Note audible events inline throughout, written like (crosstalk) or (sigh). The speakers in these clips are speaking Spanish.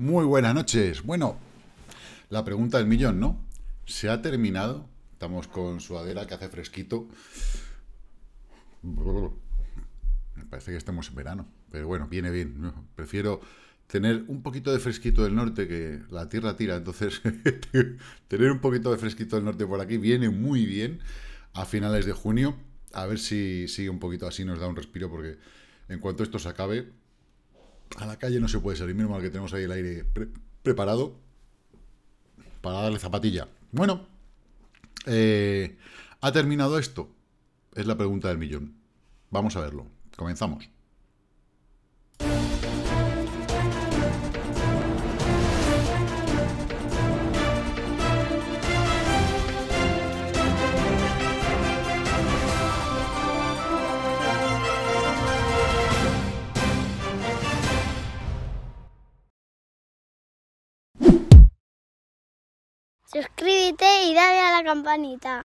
Muy buenas noches. Bueno, la pregunta del millón, ¿no? ¿Se ha terminado? Estamos con sudadera que hace fresquito. Me parece que estamos en verano, pero bueno, viene bien. Prefiero tener un poquito de fresquito del norte que la tierra tira, entonces (laughs) tener un poquito de fresquito del norte por aquí viene muy bien a finales de junio. A ver si sigue un poquito así, nos da un respiro porque en cuanto esto se acabe, a la calle no se puede salir, menos mal que tenemos ahí el aire preparado para darle zapatilla. Bueno, eh, ¿ha terminado esto? Es la pregunta del millón. Vamos a verlo. Comenzamos. y dale a la campanita.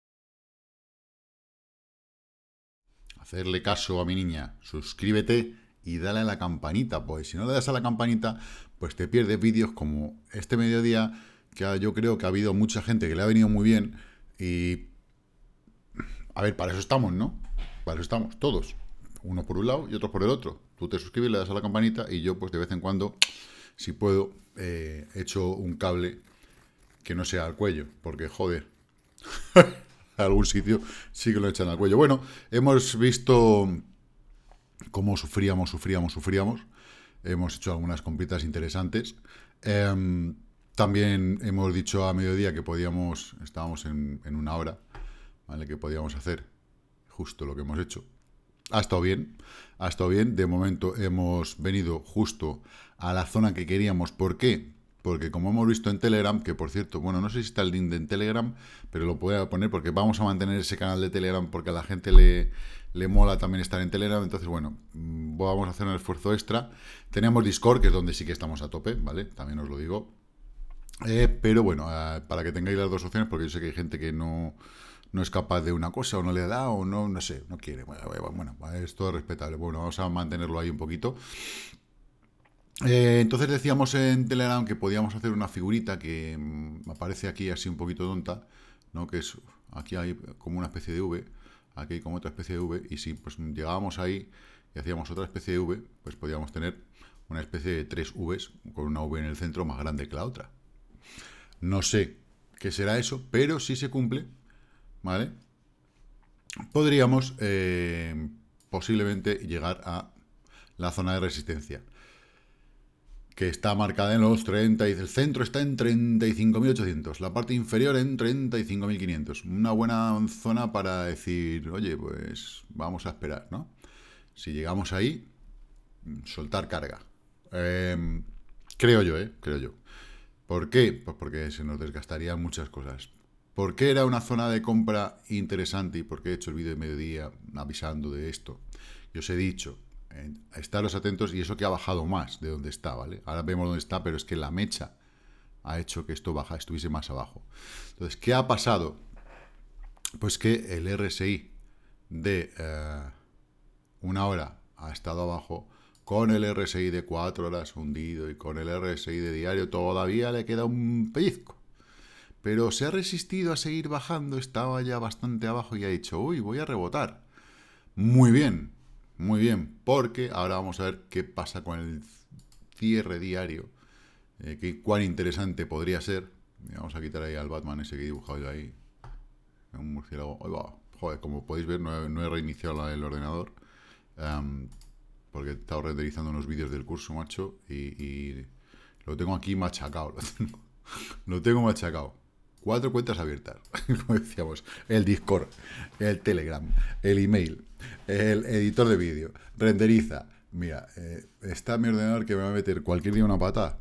Hacerle caso a mi niña, suscríbete y dale a la campanita, pues si no le das a la campanita, pues te pierdes vídeos como este mediodía, que yo creo que ha habido mucha gente que le ha venido muy bien y... A ver, para eso estamos, ¿no? Para eso estamos, todos. uno por un lado y otros por el otro. Tú te suscribes, le das a la campanita y yo pues de vez en cuando, si puedo, eh, echo un cable que no sea al cuello, porque joder, (laughs) algún sitio sí que lo echan al cuello. Bueno, hemos visto cómo sufríamos, sufríamos, sufríamos. Hemos hecho algunas compitas interesantes. Em, también hemos dicho a mediodía que podíamos, estábamos en, en una hora, ¿vale? Que podíamos hacer justo lo que hemos hecho. Ha estado bien, ha estado bien. De momento hemos venido justo a la zona que queríamos. ¿Por qué? porque como hemos visto en Telegram, que por cierto, bueno, no sé si está el link de en Telegram, pero lo voy a poner porque vamos a mantener ese canal de Telegram porque a la gente le, le mola también estar en Telegram, entonces bueno, mm, vamos a hacer un esfuerzo extra. Tenemos Discord, que es donde sí que estamos a tope, ¿vale? También os lo digo. Eh, pero bueno, eh, para que tengáis las dos opciones, porque yo sé que hay gente que no, es capaz de una cosa, o no le da, o no, no sé, no quiere. Bueno, bueno, bueno es todo respetable. Bueno, vamos a mantenerlo ahí un poquito. Eh, entonces decíamos en Telegram que podíamos hacer una figurita que mm, aparece aquí así un poquito tonta, ¿no? Que es, aquí hay como una especie de V, aquí hay como otra especie de V, y si pues llegábamos ahí y hacíamos otra especie de V, pues podíamos tener una especie de tres Vs con una V en el centro más grande que la otra. No sé qué será eso, pero si se cumple, ¿vale? Podríamos eh, posiblemente llegar a la zona de resistencia que está marcada en los 30, y el centro está en 35.800, la parte inferior en 35.500. Una buena zona para decir, oye, pues vamos a esperar, ¿no? Si llegamos ahí, soltar carga. Em, creo yo, ¿eh? Creo yo. ¿Por qué? Pues porque se nos desgastarían muchas cosas. ¿Por qué era una zona de compra interesante y por qué he hecho el vídeo de mediodía avisando de esto? Yo os he dicho, estaros atentos y eso que ha bajado más de donde está, ¿vale? Ahora vemos dónde está, pero es que la mecha ha hecho que esto baja, estuviese más abajo. Entonces, ¿qué ha pasado? Pues que el RSI de eh, una hora ha estado abajo, con el RSI de cuatro horas hundido y con el RSI de diario todavía le queda un pellizco. Pero se ha resistido a seguir bajando, estaba ya bastante abajo y ha dicho, uy, voy a rebotar. Muy bien, muy bien, porque ahora vamos a ver qué pasa con el cierre diario, eh, cuán interesante podría ser. Vamos a quitar ahí al Batman ese que he dibujado yo ahí, un murciélago. Joder, como podéis ver, no he, reiniciado el ordenador, em, porque he estado renderizando unos vídeos del curso, macho, y, lo tengo aquí machacado, lo tengo (laughs) machacado. Cuatro cuentas abiertas, (laughs) como decíamos, el Discord, el Telegram, el email, el editor de vídeo, renderiza. Mira, eh, está mi ordenador que me va a meter cualquier día una pata.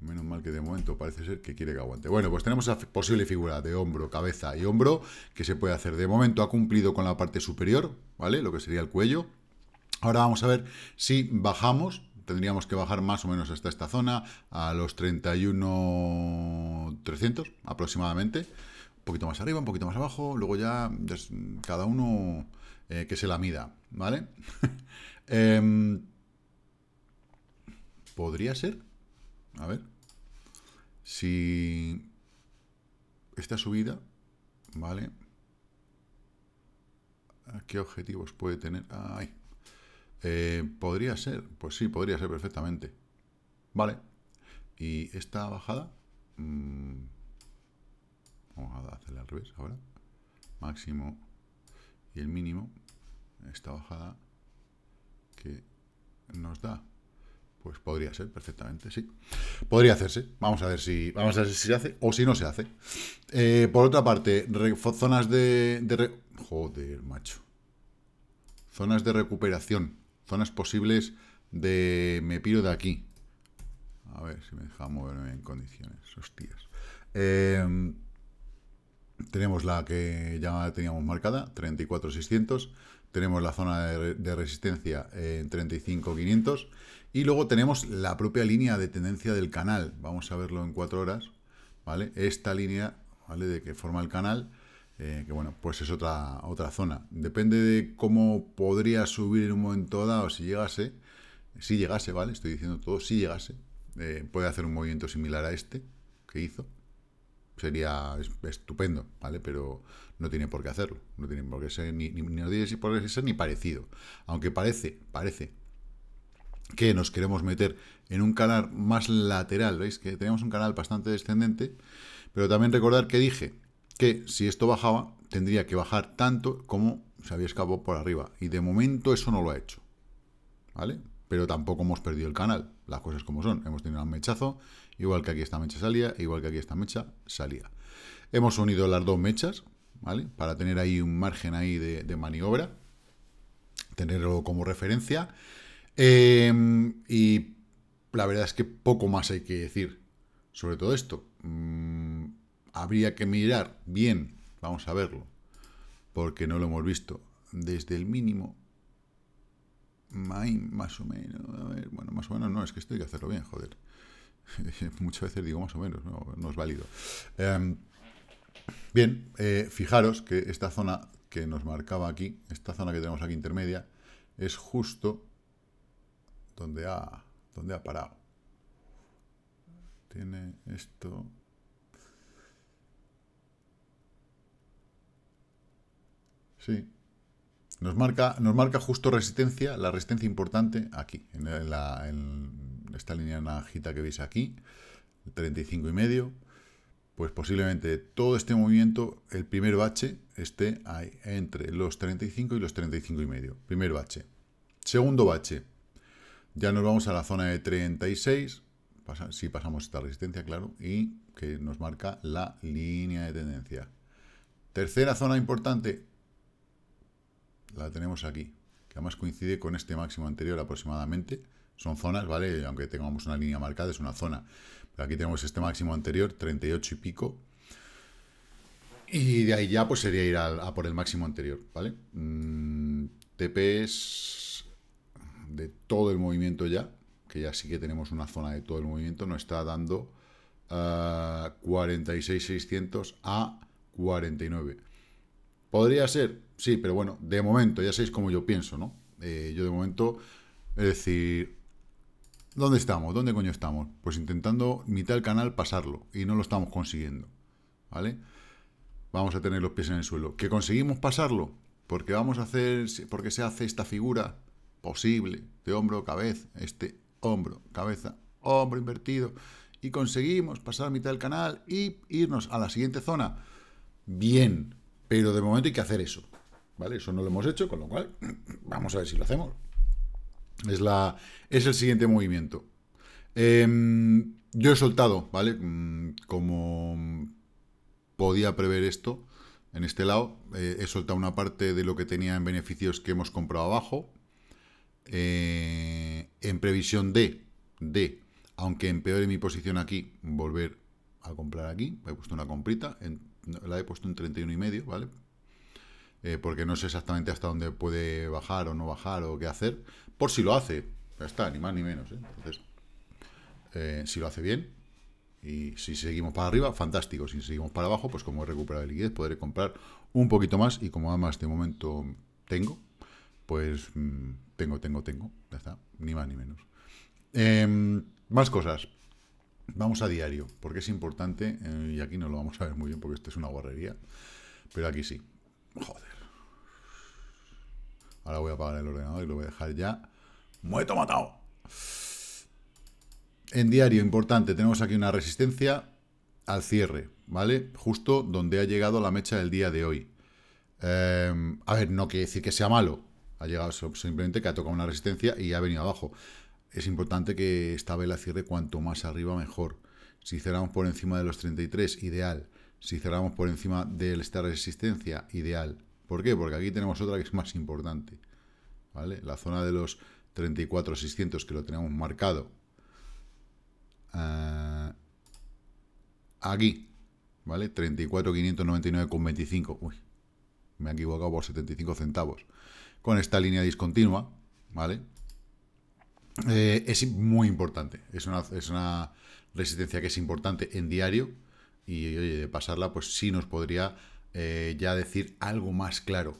Menos mal que de momento parece ser que quiere que aguante. Bueno, pues tenemos la posible figura de hombro, cabeza y hombro que se puede hacer. De momento ha cumplido con la parte superior, ¿vale? Lo que sería el cuello. Ahora vamos a ver si bajamos tendríamos que bajar más o menos hasta esta zona, a los 31.300 aproximadamente, un poquito más arriba, un poquito más abajo, luego ya cada uno eh, que se la mida, ¿vale? (laughs) Em, podría ser, a ver, si esta subida, ¿vale? ¿Qué objetivos puede tener? Ay, eh, ¿Podría ser? Pues sí, podría ser perfectamente. Vale. Y esta bajada... Mm. vamos a hacerla al revés ahora. Máximo y el mínimo. Esta bajada que nos da. Pues podría ser perfectamente, sí. Podría hacerse. Vamos a ver si, vamos a ver si se hace o si no se hace. Eh, por otra parte, zonas de, de joder, macho. Zonas de recuperación. Zonas posibles de... Me piro de aquí. A ver si me deja moverme en condiciones. Hostias. Em, tenemos la que ya teníamos marcada, 34,600. Tenemos la zona de, resistencia en 35,500. Y luego tenemos la propia línea de tendencia del canal. Vamos a verlo en cuatro horas. ¿Vale? Esta línea, ¿vale? De que forma el canal eh, que bueno, pues es otra, otra zona. Depende de cómo podría subir en un momento dado si llegase. Si llegase, ¿vale? Estoy diciendo todo, si llegase. Eh, puede hacer un movimiento similar a este que hizo. Sería estupendo, ¿vale? Pero no tiene por qué hacerlo. No tiene por qué ser ni, no tiene por ser ni parecido. Aunque parece, parece que nos queremos meter en un canal más lateral. ¿Veis? Que tenemos un canal bastante descendente. Pero también recordar que dije que si esto bajaba, tendría que bajar tanto como se había escapado por arriba. Y de momento eso no lo ha hecho. ¿Vale? Pero tampoco hemos perdido el canal. Las cosas como son. Hemos tenido un mechazo. Igual que aquí esta mecha salía. Igual que aquí esta mecha salía. Hemos unido las dos mechas. ¿Vale? Para tener ahí un margen ahí de, maniobra. Tenerlo como referencia. Em, y la verdad es que poco más hay que decir sobre todo esto. Mm, habría que mirar bien, vamos a verlo, porque no lo hemos visto, desde el mínimo, más o menos, a ver, bueno, más o menos no, es que esto hay que hacerlo bien, joder. (laughs) Muchas veces digo más o menos, no, es válido. Em, bien, eh, fijaros que esta zona que nos marcaba aquí, esta zona que tenemos aquí intermedia, es justo donde ha, donde ha parado. Tiene esto, Sí. Nos marca, nos marca justo resistencia, la resistencia importante aquí, en, esta línea naranjita que veis aquí, 35 y medio. Pues posiblemente todo este movimiento, el primer bache, esté ahí, entre los 35 y los 35 y medio. Primer bache. Segundo bache. Ya nos vamos a la zona de 36, si pasamos esta resistencia, claro, y que nos marca la línea de tendencia. Tercera zona importante, la tenemos aquí, que además coincide con este máximo anterior aproximadamente. Son zonas, ¿vale? Aunque tengamos una línea marcada, es una zona. aquí tenemos este máximo anterior, 38 y pico. Y de ahí ya pues sería ir a, por el máximo anterior, ¿vale? Mm, TPs de todo el movimiento ya, que ya sí que tenemos una zona de todo el movimiento, nos está dando 46.600 ah, a 49. Podría ser, sí, pero bueno, de momento, ya sabéis cómo yo pienso, ¿no? Eh, yo de momento, es decir, ¿dónde estamos? ¿Dónde coño estamos? Pues intentando mitad del canal pasarlo y no lo estamos consiguiendo, ¿vale? Vamos a tener los pies en el suelo. ¿Que conseguimos pasarlo? Porque vamos a hacer, porque se hace esta figura posible de hombro, cabeza, este hombro, cabeza, hombro invertido y conseguimos pasar mitad del canal y irnos a la siguiente zona. Bien, pero de momento hay que hacer eso. ¿Vale? Eso no lo hemos hecho, con lo cual (clears throat) vamos a ver si lo hacemos. Es, la, es el siguiente movimiento. Em, yo he soltado, ¿vale? Mm, como podía prever esto, en este lado, eh, he soltado una parte de lo que tenía en beneficios que hemos comprado abajo, eh, en previsión de, de, aunque empeore mi posición aquí, volver a comprar aquí, he puesto una comprita, la he puesto en 31 y medio, ¿vale? Eh, porque no sé exactamente hasta dónde puede bajar o no bajar o qué hacer, por si lo hace, ya está, ni más ni menos, ¿eh? entonces, eh, si lo hace bien, y si seguimos para arriba, fantástico, si seguimos para abajo, pues como he recuperado liquidez, podré comprar un poquito más, y como además de momento tengo, pues mm, tengo, tengo, tengo, ya está, ni más ni menos. Em, más cosas, Vamos a diario, porque es importante, eh, y aquí no lo vamos a ver muy bien porque esto es una guarrería, pero aquí sí. Joder. Ahora voy a apagar el ordenador y lo voy a dejar ya. ¡Muerto matado! En diario, importante, tenemos aquí una resistencia al cierre, ¿vale? Justo donde ha llegado la mecha del día de hoy. Em, a ver, no quiere decir que sea malo. Ha llegado simplemente que ha tocado una resistencia y ha venido abajo es importante que esta vela cierre cuanto más arriba mejor. Si cerramos por encima de los 33, ideal. Si cerramos por encima de esta resistencia, ideal. ¿Por qué? Porque aquí tenemos otra que es más importante. ¿vale? La zona de los 34.600 que lo tenemos marcado. Ah, aquí. ¿Vale? 34.599,25. Uy, me he equivocado por 75 centavos. Con esta línea discontinua. ¿Vale? Eh, es muy importante. Es una, es una, resistencia que es importante en diario. Y de pasarla, pues sí nos podría eh, ya decir algo más claro.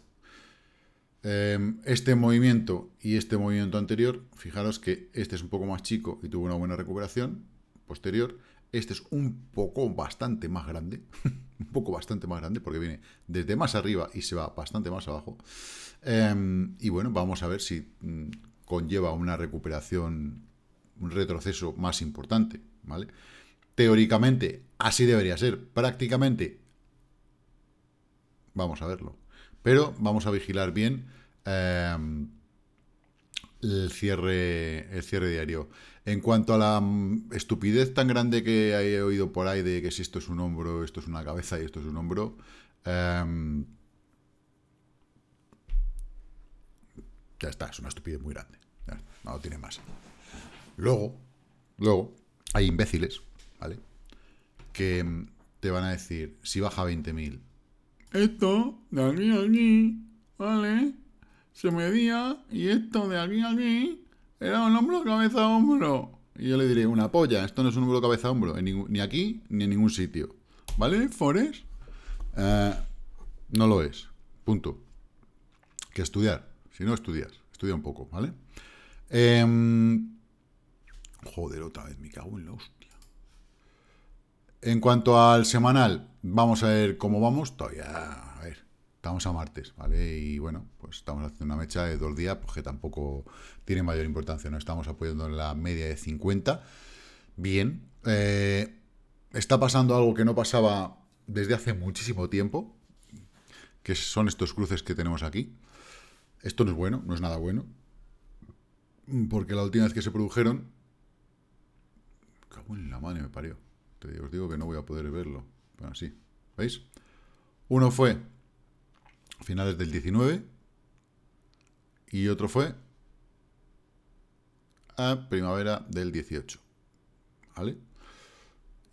Em, este movimiento y este movimiento anterior, fijaros que este es un poco más chico y tuvo una buena recuperación posterior. Este es un poco bastante más grande. (laughs) un poco bastante más grande porque viene desde más arriba y se va bastante más abajo. Em, y bueno, vamos a ver si mm, conlleva una recuperación, un retroceso más importante, ¿vale? Teóricamente, así debería ser. Prácticamente, vamos a verlo. Pero vamos a vigilar bien em, el, cierre, el cierre diario. En cuanto a la mm, estupidez tan grande que he oído por ahí de que si esto es un hombro, esto es una cabeza y esto es un hombro, em, Ya está, es una estupidez muy grande. No, tiene más. Luego, luego, hay imbéciles, ¿vale? Que mm, te van a decir, si baja 20.000, esto de aquí a aquí, ¿vale? Se medía y esto de aquí a aquí era un hombro cabeza a hombro. Y yo le diré, una polla, esto no es un hombro cabeza hombro, ni aquí ni en ningún sitio. ¿Vale, Forest? Eh, no lo es. Punto. Que estudiar. Si no, estudias. Estudia un poco, ¿vale? Em, joder, otra vez, me cago en la hostia. En cuanto al semanal, vamos a ver cómo vamos. Todavía, a ver, estamos a martes, ¿vale? Y bueno, pues estamos haciendo una mecha de dos días, porque pues tampoco tiene mayor importancia. No estamos apoyando en la media de 50. Bien. Eh, está pasando algo que no pasaba desde hace muchísimo tiempo, que son estos cruces que tenemos aquí. Esto no es bueno, no es nada bueno. Porque la última vez que se produjeron... Cago en la madre, me parió. Te os digo que no voy a poder verlo. Bueno, sí. ¿Veis? Uno fue a finales del 19 y otro fue a primavera del 18. ¿Vale?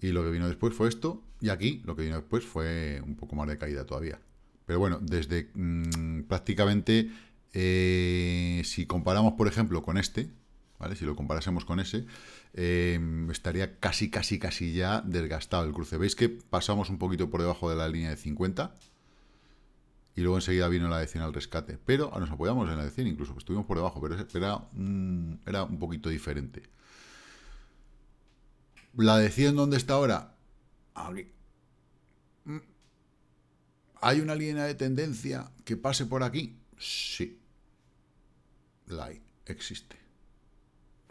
Y lo que vino después fue esto. Y aquí lo que vino después fue un poco más de caída todavía. Pero bueno, desde mm, prácticamente eh, si comparamos, por ejemplo, con este, Si lo comparásemos con ese, eh, estaría casi, casi, casi ya desgastado el cruce. ¿Veis que pasamos un poquito por debajo de la línea de 50? Y luego enseguida vino la de 100 al rescate. Pero ah, nos apoyamos en la de 100 incluso, estuvimos por debajo, pero era, un, era un poquito diferente. ¿La de 100 dónde está ahora? Aquí. Ah, mm. ¿Hay una línea de tendencia que pase por aquí? Sí, la existe.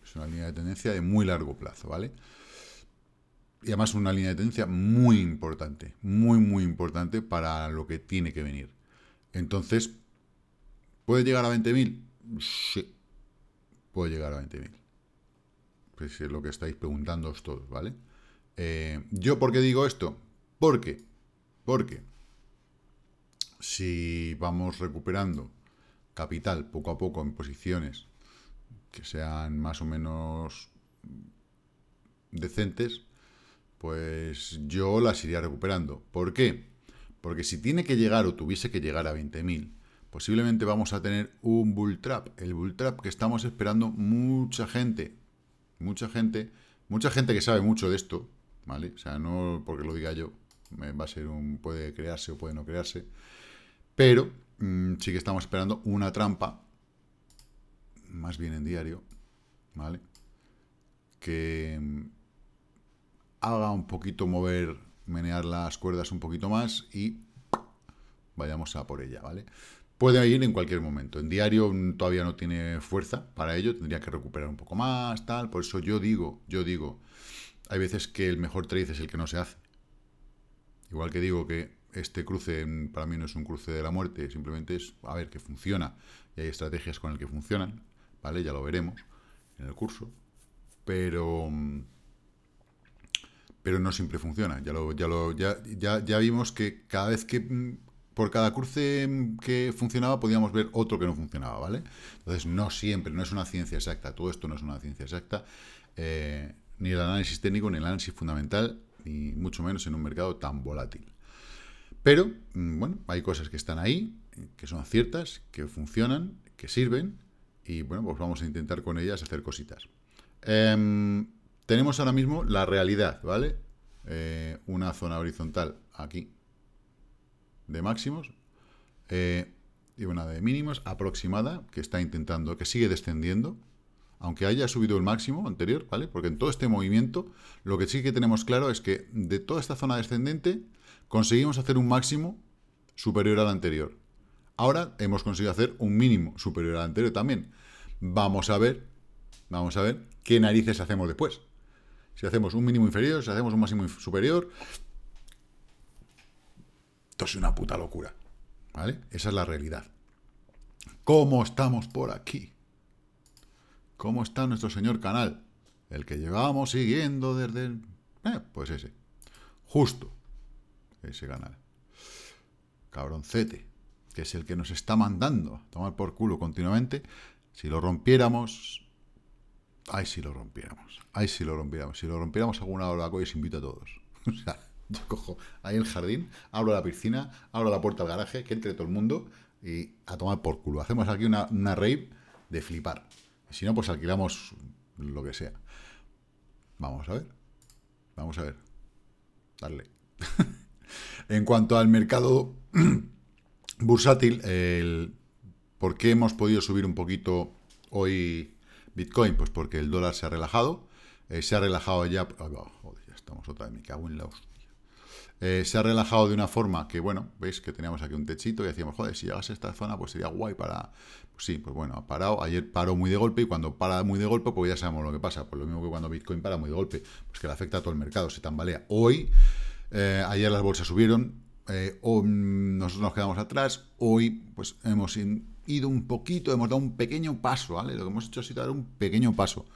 Es una línea de tendencia de muy largo plazo, ¿vale? Y además una línea de tendencia muy importante, muy, muy importante para lo que tiene que venir. Entonces, ¿puede llegar a 20.000? Sí, puede llegar a 20.000. Pues es lo que estáis preguntándoos todos, ¿vale? Eh, ¿Yo por qué digo esto? Porque, porque si vamos recuperando capital poco a poco en posiciones que sean más o menos decentes, pues yo las iría recuperando. ¿Por qué? Porque si tiene que llegar o tuviese que llegar a 20.000, posiblemente vamos a tener un bull trap. El bull trap que estamos esperando mucha gente. Mucha gente. Mucha gente que sabe mucho de esto. ¿Vale? O sea, no porque lo diga yo. Eh, va a ser un... puede crearse o puede no crearse. Pero Mm, sí que estamos esperando una trampa, más bien en diario, ¿vale? Que mm, haga un poquito mover, menear las cuerdas un poquito más y vayamos a por ella, ¿vale? Puede ir en cualquier momento. En diario mm, todavía no tiene fuerza para ello, tendría que recuperar un poco más, tal. Por eso yo digo, yo digo, hay veces que el mejor trade es el que no se hace. Igual que digo que este cruce para mí no es un cruce de la muerte, simplemente es a ver que funciona. Y hay estrategias con el que funcionan, ¿vale? Ya lo veremos en el curso. Pero. Mm, pero no siempre funciona. Ya lo, ya lo, ya, ya, ya vimos que cada vez que mm, por cada cruce mm, que funcionaba podíamos ver otro que no funcionaba, ¿vale? Entonces, no siempre, no es una ciencia exacta, todo esto no es una ciencia exacta, eh, ni el análisis técnico, ni el análisis fundamental, ni mucho menos en un mercado tan volátil. Pero, mm, bueno, hay cosas que están ahí, que son ciertas, que funcionan, que sirven, y bueno, pues vamos a intentar con ellas hacer cositas. Em, tenemos ahora mismo la realidad, ¿vale? Eh, una zona horizontal aquí de máximos eh, y una de mínimos aproximada que está intentando, que sigue descendiendo, aunque haya subido el máximo anterior, ¿vale? Porque en todo este movimiento lo que sí que tenemos claro es que de toda esta zona descendente Conseguimos hacer un máximo superior al anterior. Ahora hemos conseguido hacer un mínimo superior al anterior también. Vamos a ver, vamos a ver qué narices hacemos después. Si hacemos un mínimo inferior, si hacemos un máximo superior. Esto es una puta locura. ¿Vale? Esa es la realidad. ¿Cómo estamos por aquí? ¿Cómo está nuestro señor canal? El que llevábamos siguiendo desde... Eh, pues ese. Justo ese canal. Cabroncete, que es el que nos está mandando a tomar por culo continuamente. Si lo rompiéramos... Ay, si lo rompiéramos. Ay, si lo rompiéramos. Si lo rompiéramos alguna hora, hoy os invito a todos. (laughs) O sea, yo cojo ahí el jardín, abro la piscina, abro la puerta al garaje, que entre todo el mundo y a tomar por culo. Hacemos aquí una, una rave de flipar. Si no, pues alquilamos lo que sea. Vamos a ver. Vamos a ver. Dale... (laughs) En cuanto al mercado (clears throat) bursátil, el, ¿por qué hemos podido subir un poquito hoy Bitcoin? Pues porque el dólar se ha relajado. Eh, se ha relajado ya... Ah, joder, ya estamos otra vez, me cago en la hostia. Eh, se ha relajado de una forma que, bueno, veis que teníamos aquí un techito y decíamos, joder, si llegase a esta zona, pues sería guay para... sí, pues bueno, ha parado. Ayer paró muy de golpe y cuando para muy de golpe, pues ya sabemos lo que pasa. Pues lo mismo que cuando Bitcoin para muy de golpe, pues que le afecta a todo el mercado, se tambalea. Hoy eh, ayer las bolsas subieron, eh, o nosotros nos quedamos atrás, hoy pues hemos ido un poquito, hemos dado un pequeño paso, ¿vale? Lo que hemos hecho ha sido dar un pequeño paso,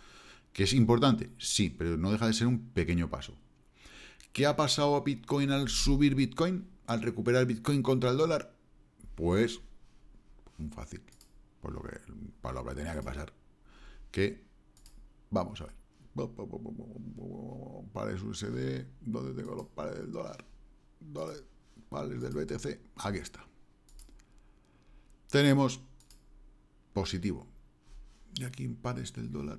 que es importante, sí, pero no deja de ser un pequeño paso. ¿Qué ha pasado a Bitcoin al subir Bitcoin, al recuperar Bitcoin contra el dólar? Pues, un fácil, por lo que, para tenía que pasar, que vamos a ver. (laughs) Pares USD. ¿Dónde tengo los pares del dólar? pares del BTC. Aquí está. Tenemos positivo. Y aquí pares del dólar.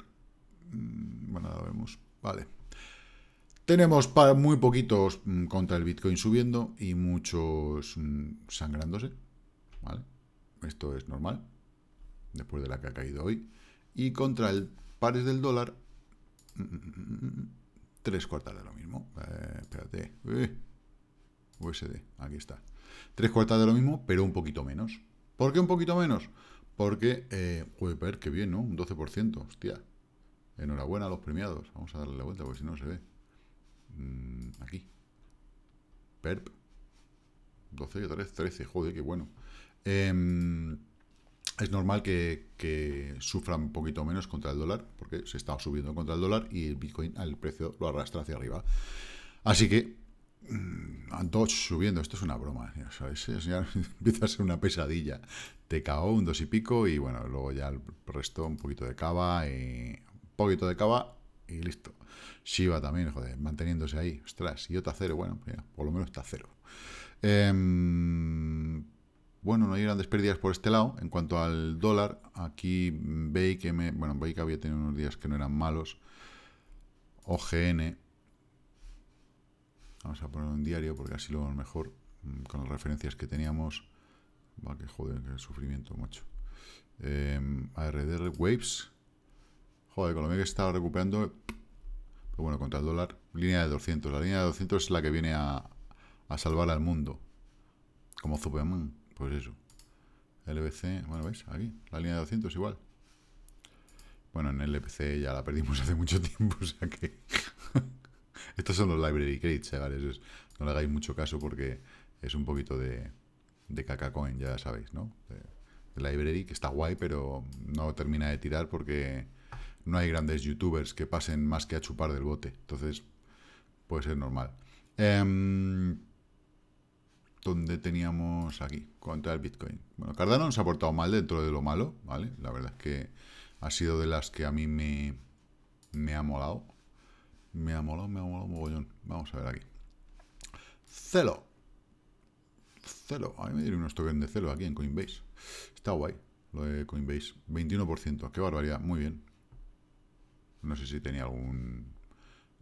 Mm, bueno, vemos. Vale. Tenemos muy poquitos mm, contra el Bitcoin subiendo y muchos mm, sangrándose. ¿Vale? Esto es normal. Después de la que ha caído hoy. Y contra el pares del dólar tres cuartas de lo mismo. Eh, espérate. Eh. USD, aquí está. Tres cuartas de lo mismo, pero un poquito menos. ¿Por qué un poquito menos? Porque, eh, ver qué bien, ¿no? Un 12%, hostia. Enhorabuena a los premiados. Vamos a darle la vuelta, porque si no se ve. Mm, aquí. PERP. 12, 13, 13, joder, qué bueno. Eh, es normal que, sufran sufra un poquito menos contra el dólar, porque se está subiendo contra el dólar y el Bitcoin al precio lo arrastra hacia arriba. Así que mm, todos subiendo, esto es una broma, ¿eh? (laughs) empieza a ser una pesadilla. Te caó un dos y pico y bueno, luego ya el resto un poquito de cava y un poquito de cava y listo. Shiva también, joder, manteniéndose ahí, ostras, y otra cero, bueno, pues por lo menos está cero. Em, bueno, no hay grandes pérdidas por este lado. En cuanto al dólar, aquí que me, bueno, que había tenido unos días que no eran malos. OGN. Vamos a poner un diario porque así lo mejor mm, con las referencias que teníamos. Va, que joder, que sufrimiento, macho. Eh, em, ARDR, Waves. Joder, Colombia lo que estaba recuperando. Pero pues bueno, contra el dólar, línea de 200. La línea de 200 es la que viene a, a salvar al mundo. Como Superman pues eso. LBC, bueno, ¿veis? Aquí, la línea de 200 igual. Bueno, en LBC ya la perdimos (laughs) hace mucho tiempo, o sea que... (laughs) Estos son los library crates, chavales. no le hagáis mucho caso porque es un poquito de, de coin, ya sabéis, ¿no? De, library, que está guay, pero no termina de tirar porque no hay grandes youtubers que pasen más que a chupar del bote. Entonces, puede ser normal. Eh, donde teníamos aquí? Contra el Bitcoin. Bueno, Cardano nos ha portado mal dentro de lo malo, ¿vale? La verdad es que ha sido de las que a mí me, me ha molado. Me ha molado, me ha molado mogollón. Vamos a ver aquí. Celo. Celo. A mí me dieron unos tokens de celo aquí en Coinbase. Está guay lo de Coinbase. 21%. Qué barbaridad. Muy bien. No sé si tenía algún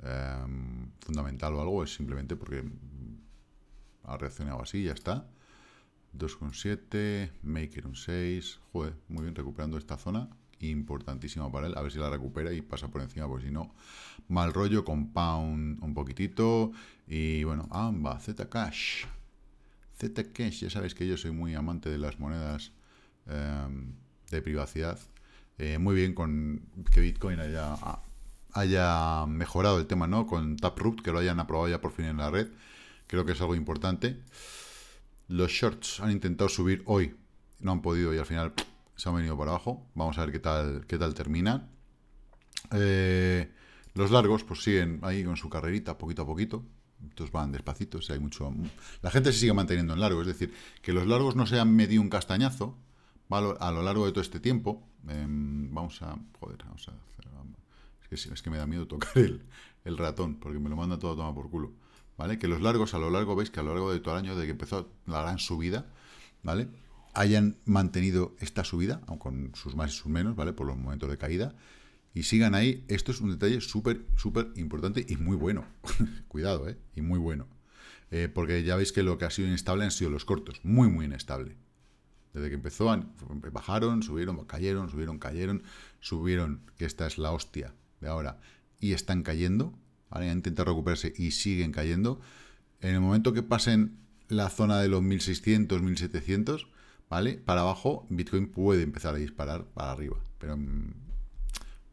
em, fundamental o algo. Es simplemente porque ha reaccionado así, ya está. 2,7, Maker un 6, joder, muy bien recuperando esta zona, importantísima para él, a ver si la recupera y pasa por encima, porque si no, mal rollo, compound un poquitito, y bueno, ambas, Zcash, Zcash, ya sabéis que yo soy muy amante de las monedas em, de privacidad, eh, muy bien con que Bitcoin haya, haya mejorado el tema, ¿no? Con Taproot, que lo hayan aprobado ya por fin en la red, Creo que es algo importante. Los shorts han intentado subir hoy. No han podido y al final se han venido para abajo. Vamos a ver qué tal, qué tal termina. Eh, los largos pues siguen ahí con su carrerita poquito a poquito. Entonces van despacitos, hay mucho... La gente se sigue manteniendo en largo, es decir, que los largos no se han medido un castañazo a lo largo de todo este tiempo. Em, vamos a... Joder, vamos a... Es que, es que me da miedo tocar el ratón, porque me lo manda todo a tomar por culo. ¿vale? Que los largos a lo largo, veis que a lo largo de todo el año, desde que empezó la gran subida, ¿vale? Hayan mantenido esta subida, aunque con sus más y sus menos, ¿vale? Por los momentos de caída. Y sigan ahí. Esto es un detalle súper, súper importante y muy bueno. (laughs) Cuidado, ¿eh? Y muy bueno. Eh, porque ya veis que lo que ha sido inestable han sido los cortos. Muy, muy inestable. Desde que empezó, bajaron, subieron, cayeron, subieron, cayeron, subieron, que esta es la hostia de ahora, y están cayendo, ¿vale? recuperarse y siguen cayendo. En el momento que pasen la zona de los 1600, 1700, ¿vale? Para abajo, Bitcoin puede empezar a disparar para arriba, pero mm,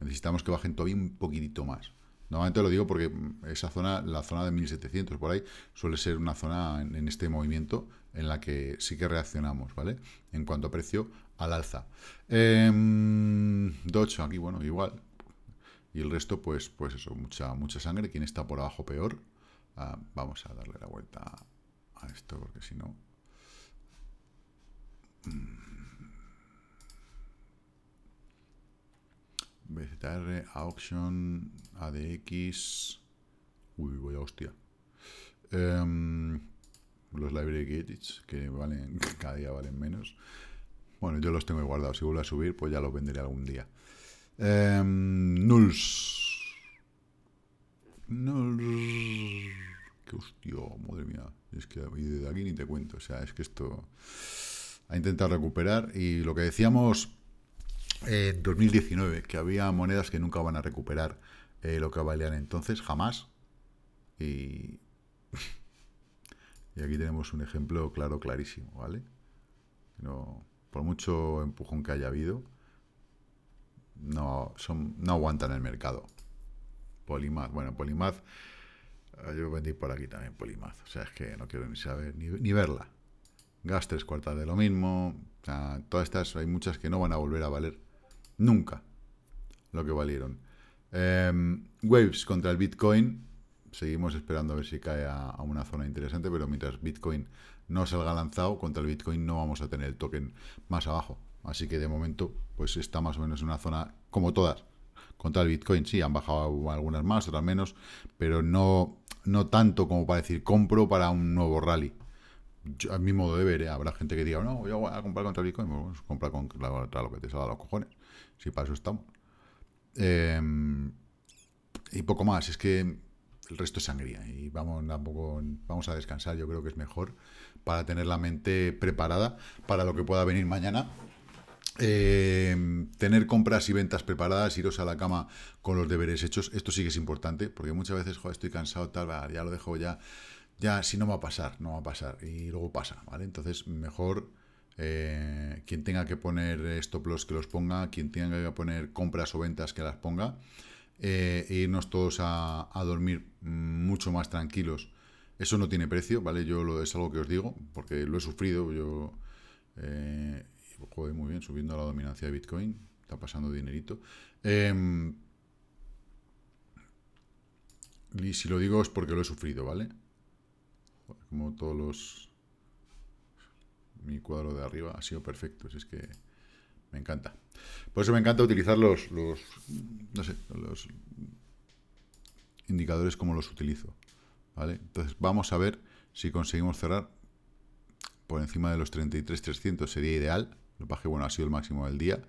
necesitamos que bajen todavía un poquitito más. Normalmente lo digo porque mm, esa zona, la zona de 1700 por ahí, suele ser una zona en, este movimiento en la que sí que reaccionamos, ¿vale? En cuanto a precio al alza. Em, Docho aquí, bueno, igual, y el resto, pues, pues eso, mucha, mucha sangre. quién está por abajo peor? Ah, vamos a darle la vuelta a esto, porque si no... BZR, mm. eh, Auction, ADX... Uy, voy a hostia. Em, los library que valen (laughs) cada día valen menos. Bueno, yo los tengo guardados. Si vuelvo a subir, pues ya los venderé algún día. Eh, em, nulls. Nulls. Qué hostia, madre mía. Es que y de aquí ni te cuento. O sea, es que esto... A intentar recuperar. Y lo que decíamos en 2019, que había monedas que nunca van a recuperar eh, lo que valían entonces, jamás. Y... (laughs) y aquí tenemos un ejemplo claro, clarísimo, ¿vale? por mucho empujón que haya habido, no, son, no aguantan el mercado. Polimath, bueno, Polimath, ah, yo vendí por aquí también Polimath, o sea, es que no quiero ni saber, ni, verla. Gas tres cuartas de lo mismo, todas estas, hay muchas que no van a volver a valer nunca lo que valieron. Em, waves contra el Bitcoin, seguimos esperando a ver si cae a, una zona interesante, pero mientras Bitcoin no salga lanzado, contra el Bitcoin no vamos a tener el token más abajo. Así que de momento, pues está más o menos en una zona como todas. Contra el Bitcoin, sí, han bajado algunas más, otras menos, pero no, no tanto como para decir compro para un nuevo rally. Yo, a mi modo de ver, ¿eh? habrá gente que diga, no, voy a comprar contra el Bitcoin, pues contra lo que te salga los cojones. Si para eso estamos. Em, y poco más, es que el resto es sangría y vamos tampoco vamos a descansar, yo creo que es mejor para tener la mente preparada para lo que pueda venir mañana eh, tener compras y ventas preparadas, iros a la cama con los deberes hechos, esto sí que es importante, porque muchas veces, estoy cansado, tal, ya lo dejo ya, ya, si no va a pasar, no va a pasar, y luego pasa, ¿vale? Entonces, mejor eh, quien tenga que poner stop loss que los ponga, quien tenga que poner compras o ventas que las ponga, eh, e irnos todos a, dormir mm, mucho más tranquilos. Eso no tiene precio, ¿vale? Yo lo, es algo que os digo, porque lo he sufrido, yo joder, muy bien, subiendo la dominancia de Bitcoin, está pasando dinerito. Em, y si lo digo es porque lo he sufrido, ¿vale? como todos los... Mi cuadro de arriba ha sido perfecto, si es que me encanta. Por eso me encanta utilizar los, los no sé, los indicadores como los utilizo, ¿vale? Entonces vamos a ver si conseguimos cerrar por encima de los 33.300 sería ideal. Lo que bueno, ha sido el máximo del día,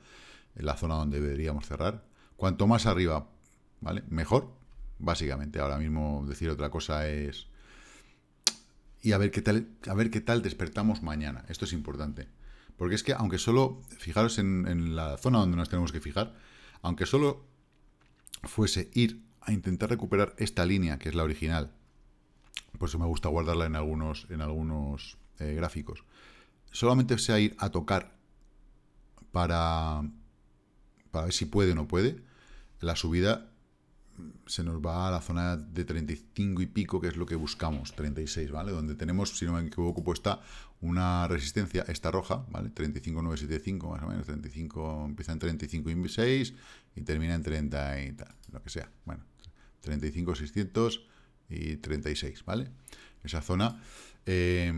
en la zona donde deberíamos cerrar. Cuanto más arriba, ¿vale? Mejor, básicamente. Ahora mismo decir otra cosa es... Y a ver qué tal, a ver qué tal despertamos mañana. Esto es importante. Porque es que, aunque solo, fijaros en, la zona donde nos tenemos que fijar, aunque solo fuese ir a intentar recuperar esta línea, que es la original, por eso me gusta guardarla en algunos, en algunos eh, gráficos, solamente sea ir a tocar para, ver si puede o no puede, la subida se nos va a la zona de 35 y pico, que es lo que buscamos, 36, ¿vale? Donde tenemos, si no me equivoco, está una resistencia, esta roja, ¿vale? 35,975, más o menos, 35, empieza en 35 y 6 y termina en 30 y tal, lo que sea, bueno, 35, 35,600 y 36, ¿vale? Esa zona eh,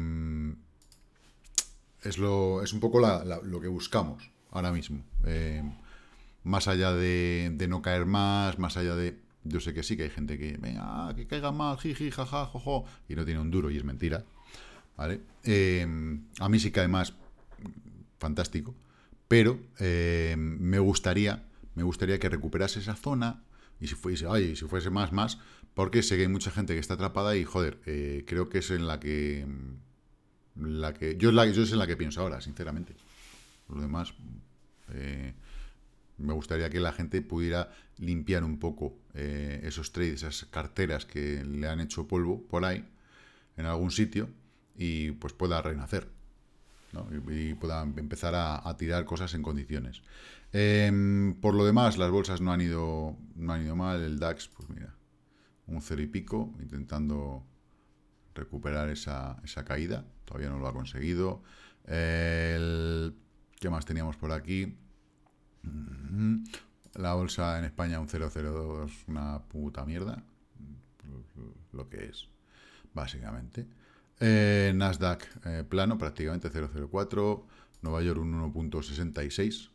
es, un poco lo que buscamos, ahora mismo. Eh, más allá de, no caer más, más allá de... Yo sé que sí, que hay gente que... Venga, ah, que caiga más, jiji, jaja, jojo. Y no tiene un duro y es mentira. ¿Vale? Eh, a mí sí cae más. Fantástico. Pero eh, me gustaría... Me gustaría que recuperase esa zona y si fuese, si fuese más, más, porque sé que hay mucha gente que está atrapada y, joder, creo que es en la que... La que yo, es la, yo es en la que pienso ahora, sinceramente. Lo demás, eh, me gustaría que la gente pudiera limpiar un poco eh, esos trades, esas carteras que le han hecho polvo por ahí, en algún sitio, y pues pueda renacer. ¿no? Y, pueda empezar a, tirar cosas en condiciones. Em, por lo demás, las bolsas no han ido, no han ido mal. El DAX, pues mira, un cero y pico, intentando recuperar esa, esa caída. Todavía no lo ha conseguido. El ¿Qué más teníamos por aquí? Mm-hmm. La bolsa en España un 002, una puta mierda. Lo que es, básicamente. Eh, Nasdaq eh, plano, prácticamente 004. Nueva York un 1.66.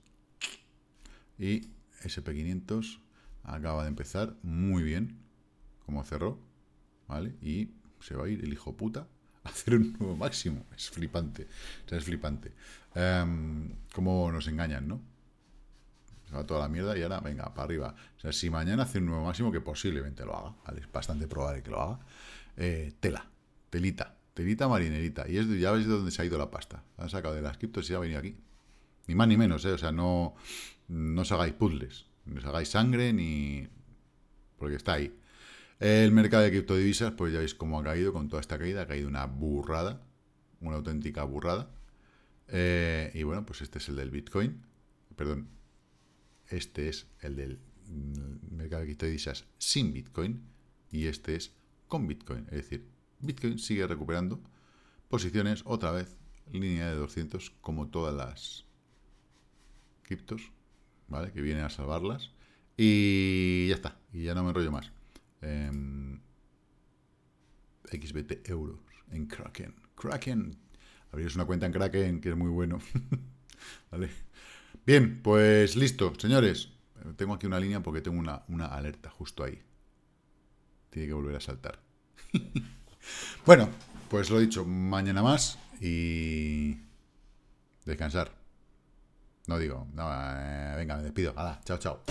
Y SP500 acaba de empezar muy bien, como cerró. ¿Vale? Y se va a ir el hijo puta (laughs) hacer un nuevo máximo. Es flipante. O sea, es flipante. Como em, cómo nos engañan, ¿no? Se va toda la mierda y ahora, venga, para arriba. O sea, si mañana hace un nuevo máximo, que posiblemente lo haga, ¿vale? Es bastante probable que lo haga. Eh, tela, telita, telita marinerita. Y es, ya veis de dónde se ha ido la pasta. han sacado de las criptos y ya ha venido aquí. Ni más ni menos, ¿eh? O sea, no, no os hagáis puzzles. No os hagáis sangre ni... Porque está ahí. El mercado de criptodivisas, pues ya veis cómo ha caído con toda esta caída. Ha caído una burrada, una auténtica burrada. Eh, y bueno, pues este es el del Bitcoin. Perdón, este es el del mm, mercado de criptodivisas sin Bitcoin y este es con Bitcoin. Es decir, Bitcoin sigue recuperando posiciones otra vez, línea de 200 como todas las criptos, ¿vale? Que vienen a salvarlas. Y ya está, y ya no me enrollo más. Em, XBT euros en Kraken. Kraken. Abriros una cuenta en Kraken, que es muy bueno. (laughs) vale. Bien, pues listo, señores. Tengo aquí una línea porque tengo una, alerta justo ahí. Tiene que volver a saltar. (laughs) bueno, pues lo dicho, mañana más y descansar. No digo, eh, venga, me despido. Hala, chao, chao.